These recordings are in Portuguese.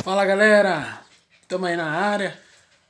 Fala galera, estamos aí na área.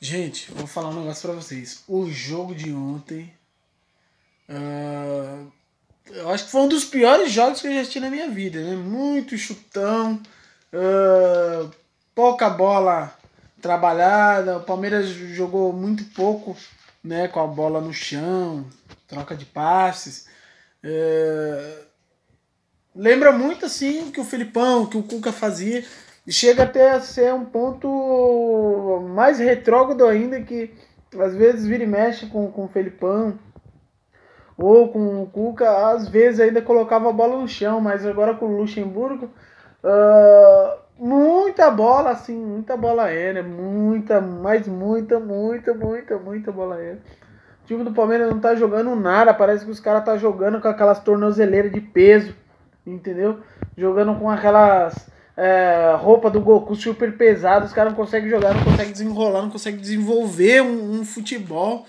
Gente, vou falar um negócio pra vocês. O jogo de ontem. Uh, eu acho que foi um dos piores jogos que eu já assisti na minha vida. Né? Muito chutão, uh, pouca bola trabalhada. O Palmeiras jogou muito pouco né, com a bola no chão, troca de passes. Uh, lembra muito assim o que o Filipão, o que o Cuca fazia e chega até a ser um ponto mais retrógrado ainda, que às vezes vira e mexe com, com o Felipão ou com o Cuca, às vezes ainda colocava a bola no chão, mas agora com o Luxemburgo, uh, muita bola, assim, muita bola aérea, muita, mas muita, muita, muita, muita bola aérea. O time do Palmeiras não tá jogando nada, parece que os caras tá jogando com aquelas tornozeleiras de peso, entendeu? Jogando com aquelas é, roupa do Goku super pesada, os caras não conseguem jogar, não conseguem desenrolar, não conseguem desenvolver um, um futebol.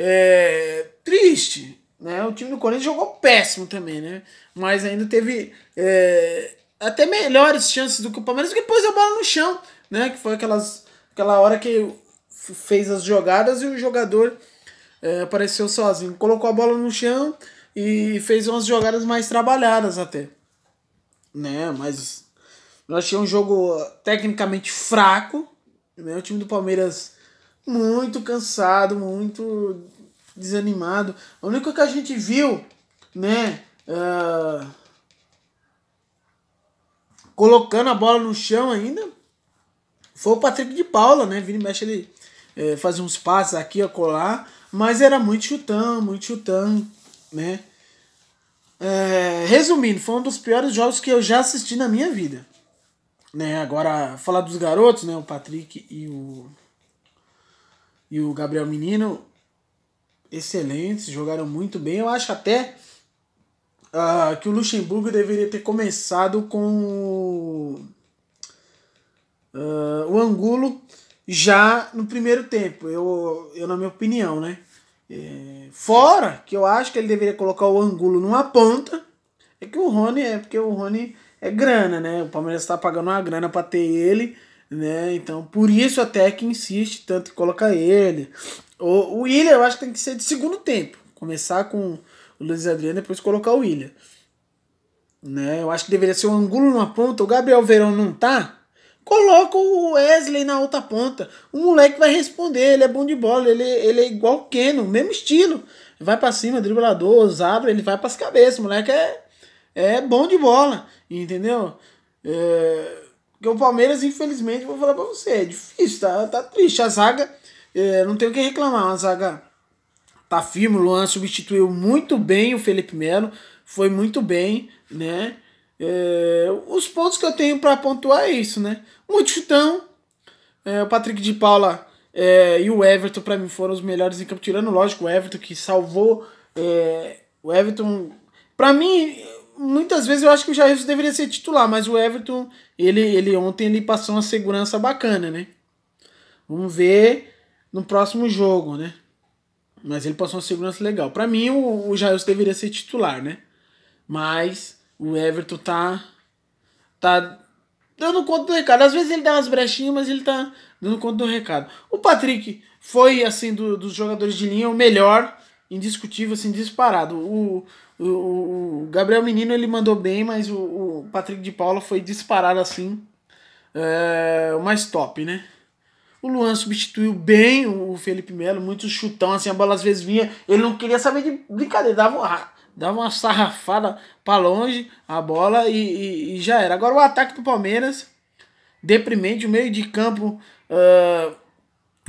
É, triste, né? O time do Corinthians jogou péssimo também, né? Mas ainda teve é, até melhores chances do que o Palmeiras, que pôs a bola no chão, né? Que foi aquelas, aquela hora que fez as jogadas e o jogador é, apareceu sozinho. Colocou a bola no chão e fez umas jogadas mais trabalhadas até. Né? Mas eu achei um jogo tecnicamente fraco. Né? O time do Palmeiras muito cansado, muito desanimado. A única que a gente viu, né? Uh, colocando a bola no chão ainda, foi o Patrick de Paula, né? Vini mexe ele é, fazia uns passes aqui, colar, mas era muito chutão, muito chutão, né? É, resumindo, foi um dos piores jogos que eu já assisti na minha vida. Né, agora, falar dos garotos, né, o Patrick e o, e o Gabriel Menino, excelentes, jogaram muito bem. Eu acho até uh, que o Luxemburgo deveria ter começado com uh, o Angulo já no primeiro tempo, eu, eu na minha opinião, né? É, fora que eu acho que ele deveria colocar o Angulo numa ponta, é que o Rony é porque o Rony é grana, né? O Palmeiras está pagando uma grana para ter ele, né? Então, por isso até que insiste tanto em colocar ele. O, o William eu acho que tem que ser de segundo tempo. Começar com o Luiz Adriano, depois colocar o William. Né? Eu acho que deveria ser o um Angulo numa ponta, o Gabriel Verão não tá. Coloca o Wesley na outra ponta. O moleque vai responder, ele é bom de bola, ele, ele é igual o Keno, mesmo estilo. Vai para cima, driblador, ousado, ele vai para as cabeças. O moleque é, é bom de bola, entendeu? É, porque o Palmeiras, infelizmente, vou falar pra você, é difícil, tá, tá triste. A zaga, é, não tem o que reclamar, a zaga tá firme, o Luan substituiu muito bem o Felipe Melo, foi muito bem, né? É, os pontos que eu tenho para pontuar é isso, né? Muito chutão, é, o Patrick de Paula é, e o Everton, para mim, foram os melhores em campo, tirando, lógico, o Everton que salvou. É, o Everton, para mim, muitas vezes eu acho que o Jair deveria ser titular, mas o Everton, ele, ele ontem ele passou uma segurança bacana, né? Vamos ver no próximo jogo, né? Mas ele passou uma segurança legal. Para mim, o, o Jair deveria ser titular, né? Mas o Everton tá tá dando conta do recado. Às vezes ele dá umas brechinhas, mas ele tá dando conta do recado. O Patrick foi assim do, dos jogadores de linha o melhor indiscutível, assim, disparado. O, o, o Gabriel Menino ele mandou bem, mas o, o Patrick de Paula foi disparado assim, é, o mais top, né? O Luan substituiu bem o Felipe Melo, muito chutão, assim, a bola às vezes vinha, ele não queria saber de brincadeira, dava uma, dava uma sarrafada para longe a bola e, e, e, já era. Agora o ataque do Palmeiras, deprimente, o meio de campo uh,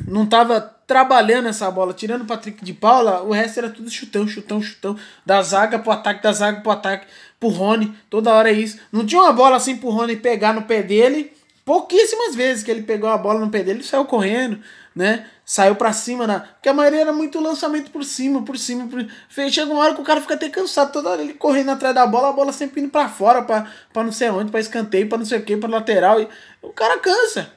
não tava trabalhando essa bola, tirando o Patrick de Paula, o resto era tudo chutão, chutão, chutão. Da zaga pro ataque, da zaga pro ataque, pro Rony, toda hora é isso. Não tinha uma bola assim pro Rony pegar no pé dele. Pouquíssimas vezes que ele pegou a bola no pé dele, saiu correndo, né? Saiu para cima, na... porque a maioria era muito lançamento por cima, por cima. Por... Chega uma hora que o cara fica até cansado, toda hora ele correndo atrás da bola, a bola sempre indo para fora, para não sei onde, para escanteio, para não sei o que, para lateral. E... O cara cansa,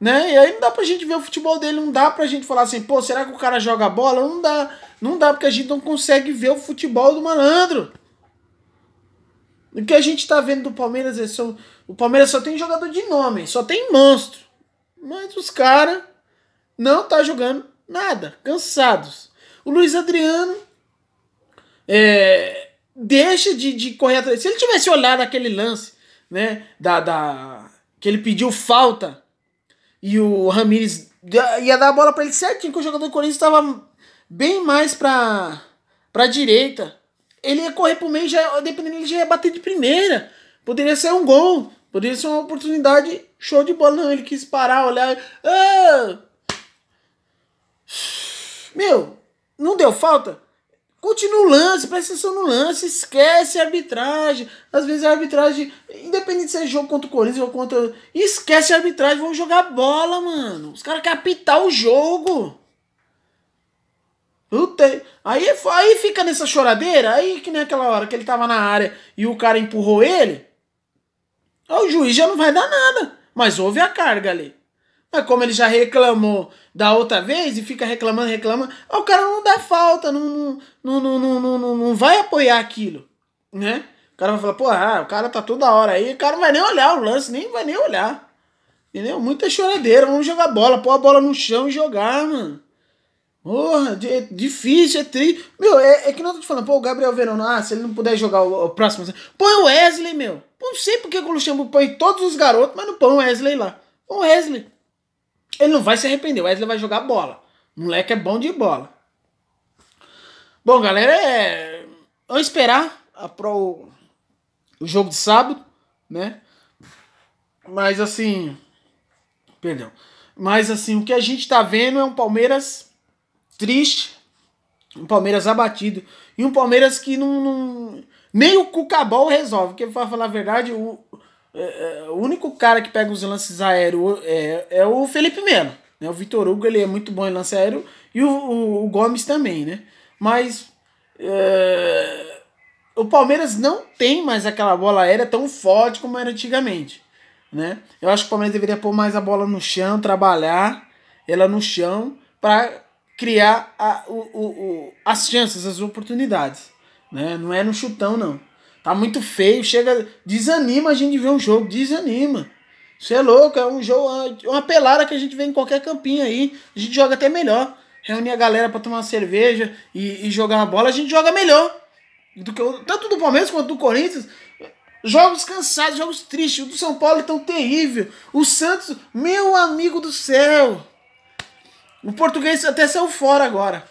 né? E aí não dá pra gente ver o futebol dele, não dá pra gente falar assim, pô, será que o cara joga bola? Não dá. Não dá porque a gente não consegue ver o futebol do malandro. O que a gente tá vendo do Palmeiras é só, o Palmeiras só tem jogador de nome, só tem monstro. Mas os caras não tá jogando nada, cansados. O Luiz Adriano é, deixa de, de correr atrás. Se ele tivesse olhado aquele lance, né, da, da que ele pediu falta e o Ramires ia dar a bola para ele certinho, que o jogador do Corinthians estava bem mais para para direita. Ele ia correr pro meio, já dependendo ele já ia bater de primeira. Poderia ser um gol, poderia ser uma oportunidade show de bola, não, ele quis parar, olhar, ah! Meu, não deu falta? Continua o lance, presta atenção no lance, esquece a arbitragem. Às vezes a arbitragem, independente se é jogo contra o Corinthians ou contra. Esquece a arbitragem, vão jogar bola, mano. Os caras capital o jogo. Puta. Aí, aí fica nessa choradeira, aí que nem aquela hora que ele tava na área e o cara empurrou ele. o juiz já não vai dar nada, mas houve a carga ali. Mas é como ele já reclamou da outra vez e fica reclamando, reclama, ah, o cara não dá falta, não, não, não, não, não, não vai apoiar aquilo, né? O cara vai falar, pô, ah, o cara tá toda hora aí, o cara não vai nem olhar o lance, nem vai nem olhar. Entendeu? Muita choradeira, vamos jogar bola, pôr a bola no chão e jogar, mano. Porra, é difícil, é triste. Meu, é, é, que não tô te falando, pô, o Gabriel Verona, ah, se ele não puder jogar o, o próximo. Põe o Wesley, meu. Não sei porque o Luxemburgo põe todos os garotos, mas não põe o Wesley lá. Põe o Wesley. Ele não vai se arrepender, o Wesley vai jogar bola. O moleque é bom de bola. Bom, galera, é. Vamos esperar a pro... o jogo de sábado, né? Mas assim. Perdão. Mas assim, o que a gente tá vendo é um Palmeiras triste, um Palmeiras abatido e um Palmeiras que não. não... Nem o Cucabol resolve, porque pra falar a verdade, o, é, é, o único cara que pega os lances aéreos é, é o Felipe Melo. Né? O Vitor Hugo ele é muito bom em lance aéreo e o, o, o Gomes também, né? Mas é, o Palmeiras não tem mais aquela bola aérea tão forte como era antigamente. Né? Eu acho que o Palmeiras deveria pôr mais a bola no chão, trabalhar ela no chão para criar a, o, o, as chances, as oportunidades. Né? Não é no chutão, não. Tá muito feio, chega, desanima a gente de ver um jogo, desanima. Você é louco, é um jogo, é uma pelada que a gente vê em qualquer campinho aí. A gente joga até melhor. Reunir a galera para tomar uma cerveja e, e jogar uma bola, a gente joga melhor. Do que, tanto do Palmeiras quanto do Corinthians. Jogos cansados, jogos tristes. O do São Paulo é tão terrível. O Santos, meu amigo do céu. O português até saiu fora agora.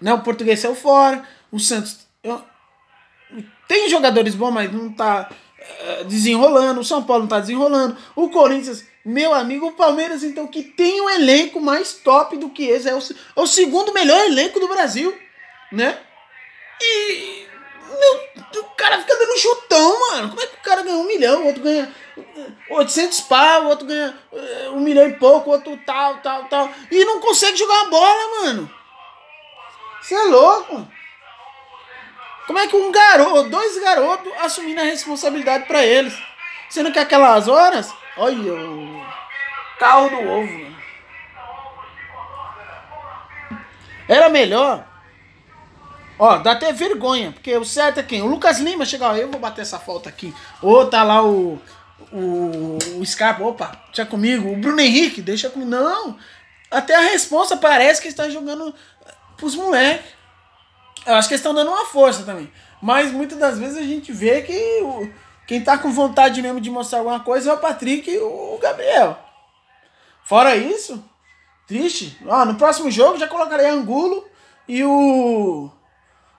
né o português saiu fora. O Santos. Eu, tem jogadores bons, mas não tá eh, desenrolando. O São Paulo não tá desenrolando. O Corinthians, meu amigo, o Palmeiras, então, que tem um elenco mais top do que esse. É o, é o segundo melhor elenco do Brasil, né? E. Meu, o cara fica dando chutão, mano. Como é que o cara ganha um milhão, o outro ganha 800 eh, pau, o outro ganha eh, um milhão e pouco, o outro tal, tal, tal. E não consegue jogar a bola, mano. Você é louco. Como é que um garoto, dois garotos assumindo a responsabilidade para eles? Sendo que aquelas horas, olha o carro do ovo. Mano. Era melhor. Ó, dá até vergonha, porque o certo é quem? O Lucas Lima chegar, eu vou bater essa falta aqui. Ou tá lá o o, o Scarpa, opa, deixa comigo. O Bruno Henrique, deixa comigo. Não! Até a resposta parece que está jogando pros moleques. Eu acho que eles estão dando uma força também. Mas muitas das vezes a gente vê que o, quem tá com vontade mesmo de mostrar alguma coisa é o Patrick e o Gabriel. Fora isso, triste. ah no próximo jogo já colocarei Angulo e o,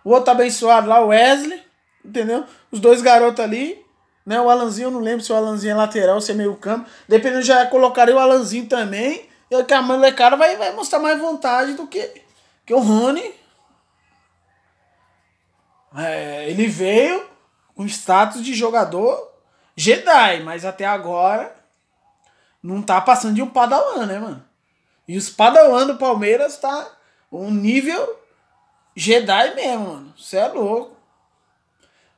o outro abençoado lá, o Wesley. Entendeu? Os dois garotos ali. Né? O Alanzinho, eu não lembro se o Alanzinho é lateral, se é meio campo. Dependendo, já colocarei o Alanzinho também. E que a molecada vai, vai mostrar mais vontade do que, que o Rony é, ele veio com status de jogador Jedi, mas até agora não tá passando de um Padawan, né, mano? E os Padawan do Palmeiras tá um nível Jedi mesmo, mano. Você é louco.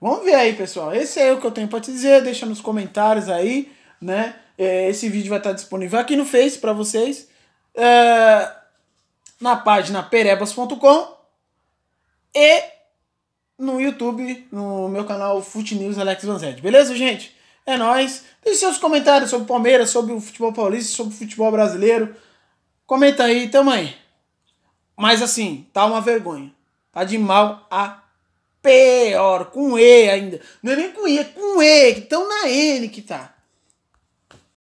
Vamos ver aí, pessoal. Esse é o que eu tenho para te dizer. Deixa nos comentários aí, né? É, esse vídeo vai estar tá disponível aqui no Face para vocês. É, na página perebas.com e no YouTube, no meu canal Fute News Alex Vanzetti. Beleza, gente? É nóis. Deixe seus comentários sobre o Palmeiras, sobre o futebol paulista, sobre o futebol brasileiro. Comenta aí também. Mas assim, tá uma vergonha. Tá de mal a pior, com E ainda. Não é nem com I, é com E, então tão na N que tá.